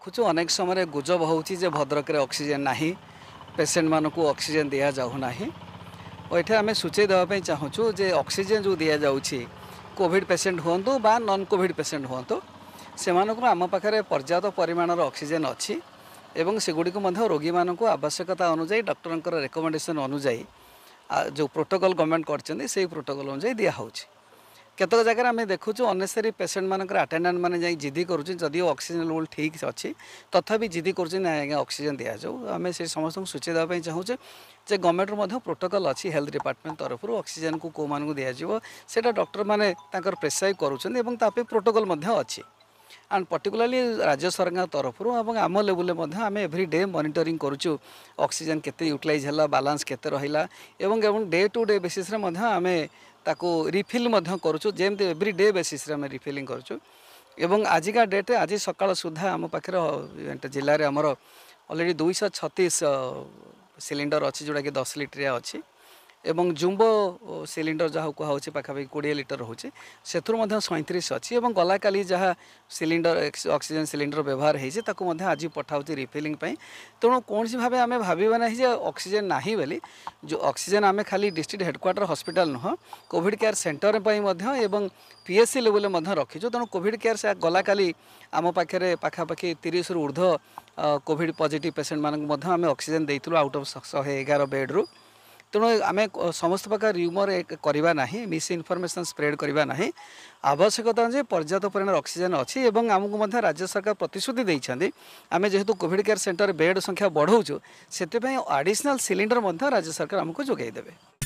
দেখুছু অনেক সময় গুজব হচ্ছে যে ভদ্রকের অক্সিজেন না পেসেন্ট মানুষ অক্সিজেন দিয়া যাও না ও আমি সূচাই দেওয়া চাহুছু যে অক্সিজেন যে দিয়া যাচ্ছে কোভিড পেসেন্ট হুম বা নন কোভিড পেসেন্ট হুম সে আম পাখে পর্যাপ্ত পরিমাণের অক্সিজেন অবং এবং সেগুড়ি রোগী মানুষ আবশ্যকতা অনুযায়ী ডক্টর রেকমেন্ডেসন অনুযায়ী যে প্রোটোকল গভর্নমেন্ট করছেন সেই প্রোটোকল অনুযায়ী দিয়া হচ্ছে केतक जागारे देखुछौँ अेसरी पेसेन्ट मटेडान्ट मैले जाइ जिदिन्छ जो अक्सिजेन लेभल ठिक अथि तथि जिदिन्छ नै आज अक्सिजेन दिउँसि सम सूची देपाई चाहन्छु गभर्मेन्ट र प्रोटोकल अहिले हेल्थ डिपारटमेन्ट तरफु अक्सिजेनको के दोसि डक्टर म प्रेसक्राइब गर्छ तापेर प्रोटोकल ଆଣ୍ଡ ପର୍ଟିକୁଲାରଲି ରାଜ୍ୟ ସରକାରଙ୍କ ତରଫରୁ ଏବଂ ଆମ ଲେବୁଲରେ ମଧ୍ୟ ଆମେ ଏଭ୍ରି ଡେ ମନିଟରିଂ କରୁଛୁ ଅକ୍ସିଜେନ୍ କେତେ ୟୁଟିଲାଇଜ୍ ହେଲା ବାଲାନ୍ସ କେତେ ରହିଲା ଏବଂ ଏବଂ ଡେ ଟୁ ଡେ ବେସିସ୍ରେ ମଧ୍ୟ ଆମେ ତାକୁ ରିଫିଲ୍ ମଧ୍ୟ କରୁଛୁ ଯେମିତି ଏଭ୍ରି ଡେ ବେସିସ୍ରେ ଆମେ ରିଫିଲିଂ କରୁଛୁ ଏବଂ ଆଜିକା ଡେଟ୍ରେ ଆଜି ସକାଳ ସୁଦ୍ଧା ଆମ ପାଖରେ ଜିଲ୍ଲାରେ ଆମର ଅଲରେଡ଼ି ଦୁଇଶହ ଛତିଶ ସିଲିଣ୍ଡର ଅଛି ଯେଉଁଟାକି ଦଶ ଲିଟରିଆ ଅଛି এবং ଜୁମ୍ବୋ ସିଲିଣ୍ଡର ଯାହା କୁହାହେଉଛି ପାଖାପାଖି କୋଡ଼ିଏ ଲିଟର ହେଉଛି ସେଥିରୁ ମଧ୍ୟ ସଇଁତିରିଶ ଅଛି ଏବଂ ଗଲାକାଲି ଯାହା ସିଲିଣ୍ଡର ଅକ୍ସିଜେନ୍ ସିଲିଣ୍ଡର ବ୍ୟବହାର ହେଇଛି ତାକୁ ମଧ୍ୟ ଆଜି ପଠାଉଛି ରିଫିଲିଂ ପାଇଁ ତେଣୁ କୌଣସି ଭାବେ ଆମେ ଭାବିବା ନାହିଁ ଯେ ଅକ୍ସିଜେନ୍ ନାହିଁ ବୋଲି ଯେଉଁ ଅକ୍ସିଜେନ୍ ଆମେ ଖାଲି ଡିଷ୍ଟ୍ରିକ୍ଟ ହେଡ଼କ୍ୱାର୍ଟର ହସ୍ପିଟାଲ ନୁହଁ କୋଭିଡ଼ କେୟାର ସେଣ୍ଟର ପାଇଁ ମଧ୍ୟ ଏବଂ ପି ଏସ୍ ସି ଲେବୁଲରେ ମଧ୍ୟ ରଖିଛୁ ତେଣୁ କୋଭିଡ଼ କେୟାର ଗଲାକାଲି ଆମ ପାଖରେ ପାଖାପାଖି ତିରିଶରୁ ଉର୍ଦ୍ଧ୍ୱ କୋଭିଡ଼ ପଜିଟିଭ୍ ପେସେଣ୍ଟମାନଙ୍କୁ ମଧ୍ୟ ଆମେ ଅକ୍ସିଜେନ୍ ଦେଇଥିଲୁ ଆଉଟ୍ ଅଫ୍ ଶହେ ଏଗାର ବେଡ଼୍ରୁ ତେଣୁ ଆମେ ସମସ୍ତ ପ୍ରକାର ରିୟୁମର କରିବା ନାହିଁ ମିସ୍ଇନଫର୍ମେସନ୍ ସ୍ପ୍ରେଡ୍ କରିବା ନାହିଁ ଆବଶ୍ୟକତା ଯେ ପର୍ଯ୍ୟାପ୍ତ ପରିମାଣରେ ଅକ୍ସିଜେନ୍ ଅଛି ଏବଂ ଆମକୁ ମଧ୍ୟ ରାଜ୍ୟ ସରକାର ପ୍ରତିଶ୍ରୁତି ଦେଇଛନ୍ତି ଆମେ ଯେହେତୁ କୋଭିଡ଼ କେୟାର ସେଣ୍ଟରରେ ବେଡ୍ ସଂଖ୍ୟା ବଢ଼ଉଛୁ ସେଥିପାଇଁ ଆଡ଼ିସନାଲ୍ ସିଲିଣ୍ଡର ମଧ୍ୟ ରାଜ୍ୟ ସରକାର ଆମକୁ ଯୋଗାଇ ଦେବେ